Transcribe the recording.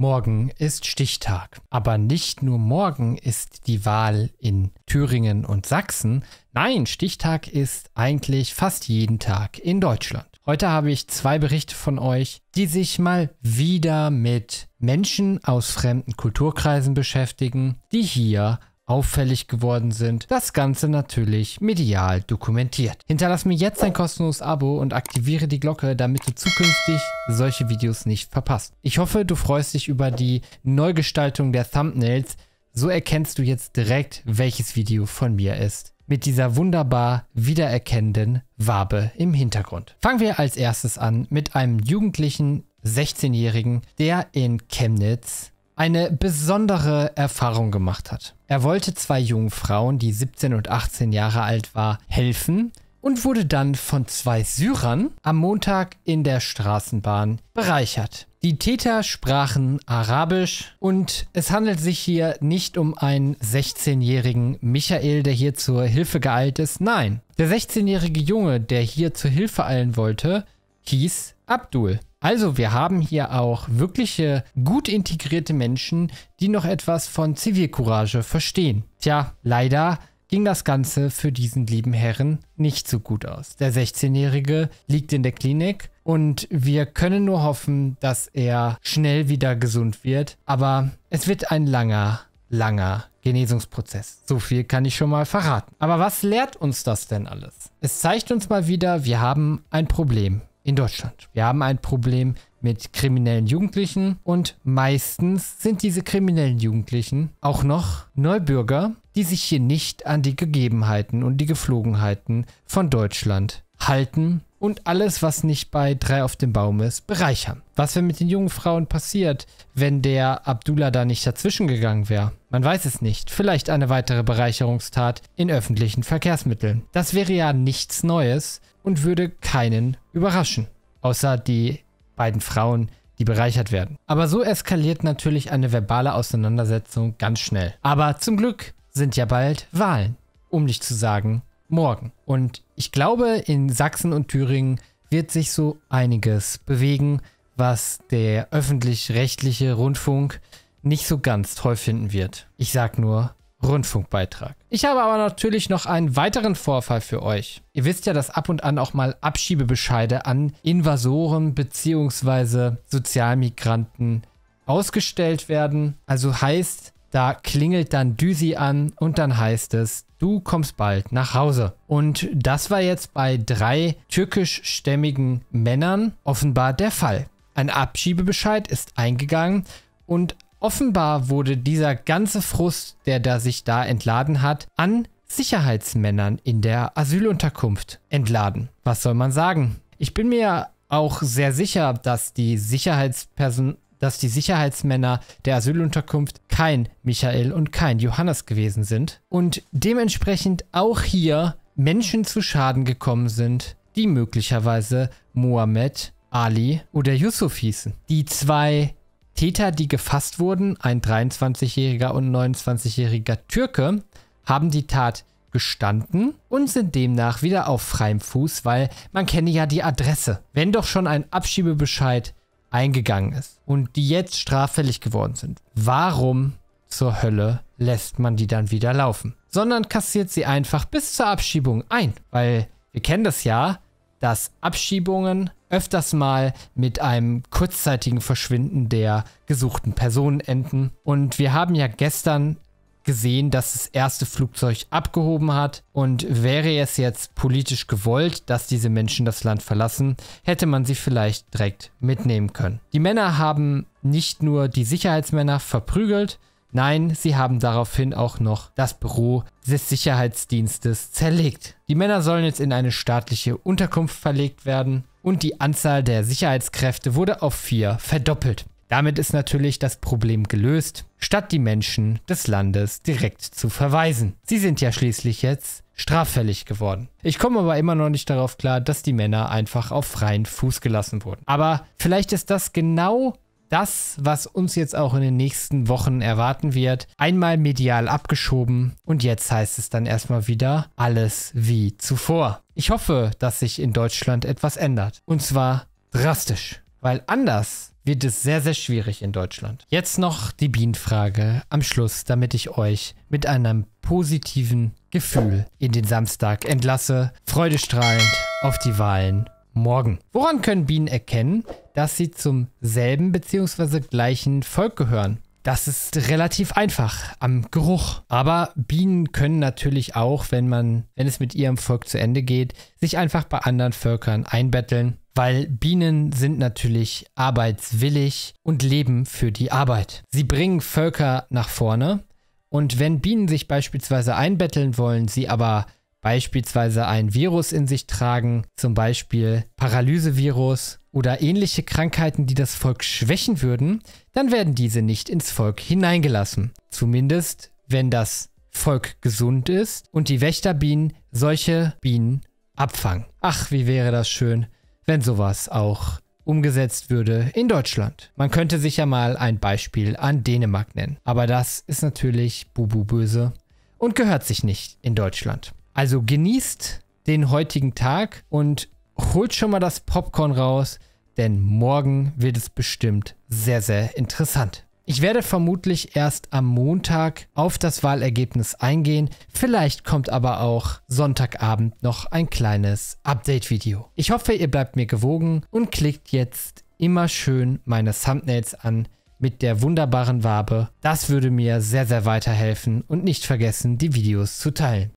Morgen ist Stichtag. Aber nicht nur morgen ist die Wahl in Thüringen und Sachsen. Nein, Stichtag ist eigentlich fast jeden Tag in Deutschland. Heute habe ich zwei Berichte von euch, die sich mal wieder mit Menschen aus fremden Kulturkreisen beschäftigen, die hier auffällig geworden sind. Das Ganze natürlich medial dokumentiert. Hinterlass mir jetzt ein kostenloses Abo und aktiviere die Glocke, damit du zukünftig solche Videos nicht verpasst. Ich hoffe, du freust dich über die Neugestaltung der Thumbnails. So erkennst du jetzt direkt, welches Video von mir ist. Mit dieser wunderbar wiedererkennenden Wabe im Hintergrund. Fangen wir als erstes an mit einem jugendlichen 16-Jährigen, der in Chemnitz eine besondere Erfahrung gemacht hat. Er wollte zwei jungen Frauen, die 17 und 18 Jahre alt war, helfen und wurde dann von zwei Syrern am Montag in der Straßenbahn bereichert. Die Täter sprachen Arabisch und es handelt sich hier nicht um einen 16-jährigen Michael, der hier zur Hilfe geeilt ist. Nein, der 16-jährige Junge, der hier zur Hilfe eilen wollte, hieß Abdul. Also wir haben hier auch wirkliche gut integrierte Menschen, die noch etwas von Zivilcourage verstehen. Tja, leider ging das Ganze für diesen lieben Herren nicht so gut aus. Der 16-Jährige liegt in der Klinik und wir können nur hoffen, dass er schnell wieder gesund wird. Aber es wird ein langer, langer Genesungsprozess. So viel kann ich schon mal verraten. Aber was lehrt uns das denn alles? Es zeigt uns mal wieder, wir haben ein Problem in Deutschland. Wir haben ein Problem mit kriminellen Jugendlichen und meistens sind diese kriminellen Jugendlichen auch noch Neubürger, die sich hier nicht an die Gegebenheiten und die Geflogenheiten von Deutschland halten und alles, was nicht bei drei auf dem Baum ist, bereichern. Was wäre mit den jungen Frauen passiert, wenn der Abdullah da nicht dazwischen gegangen wäre? Man weiß es nicht. Vielleicht eine weitere Bereicherungstat in öffentlichen Verkehrsmitteln. Das wäre ja nichts Neues und würde keinen überraschen. Außer die beiden Frauen, die bereichert werden. Aber so eskaliert natürlich eine verbale Auseinandersetzung ganz schnell. Aber zum Glück sind ja bald Wahlen. Um nicht zu sagen, morgen. Und ich glaube, in Sachsen und Thüringen wird sich so einiges bewegen, was der öffentlich-rechtliche Rundfunk nicht so ganz toll finden wird. Ich sag nur Rundfunkbeitrag. Ich habe aber natürlich noch einen weiteren Vorfall für euch. Ihr wisst ja, dass ab und an auch mal Abschiebebescheide an Invasoren bzw. Sozialmigranten ausgestellt werden. Also heißt, da klingelt dann Düsi an und dann heißt es, du kommst bald nach Hause. Und das war jetzt bei drei türkischstämmigen Männern offenbar der Fall. Ein Abschiebebescheid ist eingegangen und offenbar wurde dieser ganze Frust, der da sich da entladen hat, an Sicherheitsmännern in der Asylunterkunft entladen. Was soll man sagen? Ich bin mir auch sehr sicher, dass die Sicherheitspersonen dass die Sicherheitsmänner der Asylunterkunft kein Michael und kein Johannes gewesen sind und dementsprechend auch hier Menschen zu Schaden gekommen sind, die möglicherweise Mohammed, Ali oder Yusuf hießen. Die zwei Täter, die gefasst wurden, ein 23-jähriger und 29-jähriger Türke, haben die Tat gestanden und sind demnach wieder auf freiem Fuß, weil man kenne ja die Adresse. Wenn doch schon ein Abschiebebescheid eingegangen ist und die jetzt straffällig geworden sind, warum zur Hölle lässt man die dann wieder laufen? Sondern kassiert sie einfach bis zur Abschiebung ein, weil wir kennen das ja, dass Abschiebungen öfters mal mit einem kurzzeitigen Verschwinden der gesuchten Personen enden. Und wir haben ja gestern gesehen, dass das erste Flugzeug abgehoben hat und wäre es jetzt politisch gewollt, dass diese Menschen das Land verlassen, hätte man sie vielleicht direkt mitnehmen können. Die Männer haben nicht nur die Sicherheitsmänner verprügelt, Nein, sie haben daraufhin auch noch das Büro des Sicherheitsdienstes zerlegt. Die Männer sollen jetzt in eine staatliche Unterkunft verlegt werden und die Anzahl der Sicherheitskräfte wurde auf vier verdoppelt. Damit ist natürlich das Problem gelöst, statt die Menschen des Landes direkt zu verweisen. Sie sind ja schließlich jetzt straffällig geworden. Ich komme aber immer noch nicht darauf klar, dass die Männer einfach auf freien Fuß gelassen wurden. Aber vielleicht ist das genau das, was uns jetzt auch in den nächsten Wochen erwarten wird. Einmal medial abgeschoben und jetzt heißt es dann erstmal wieder alles wie zuvor. Ich hoffe, dass sich in Deutschland etwas ändert. Und zwar drastisch weil anders wird es sehr, sehr schwierig in Deutschland. Jetzt noch die Bienenfrage am Schluss, damit ich euch mit einem positiven Gefühl in den Samstag entlasse. Freudestrahlend auf die Wahlen morgen. Woran können Bienen erkennen, dass sie zum selben bzw. gleichen Volk gehören? Das ist relativ einfach am Geruch. Aber Bienen können natürlich auch, wenn man, wenn es mit ihrem Volk zu Ende geht, sich einfach bei anderen Völkern einbetteln, weil Bienen sind natürlich arbeitswillig und leben für die Arbeit. Sie bringen Völker nach vorne und wenn Bienen sich beispielsweise einbetteln wollen, sie aber beispielsweise ein Virus in sich tragen, zum Beispiel Paralysevirus oder ähnliche Krankheiten, die das Volk schwächen würden, dann werden diese nicht ins Volk hineingelassen. Zumindest, wenn das Volk gesund ist und die Wächterbienen solche Bienen abfangen. Ach, wie wäre das schön, wenn sowas auch umgesetzt würde in Deutschland. Man könnte sicher mal ein Beispiel an Dänemark nennen. Aber das ist natürlich bubu böse und gehört sich nicht in Deutschland. Also genießt den heutigen Tag und holt schon mal das Popcorn raus, denn morgen wird es bestimmt sehr, sehr interessant. Ich werde vermutlich erst am Montag auf das Wahlergebnis eingehen. Vielleicht kommt aber auch Sonntagabend noch ein kleines Update-Video. Ich hoffe, ihr bleibt mir gewogen und klickt jetzt immer schön meine Thumbnails an mit der wunderbaren Wabe. Das würde mir sehr, sehr weiterhelfen und nicht vergessen, die Videos zu teilen.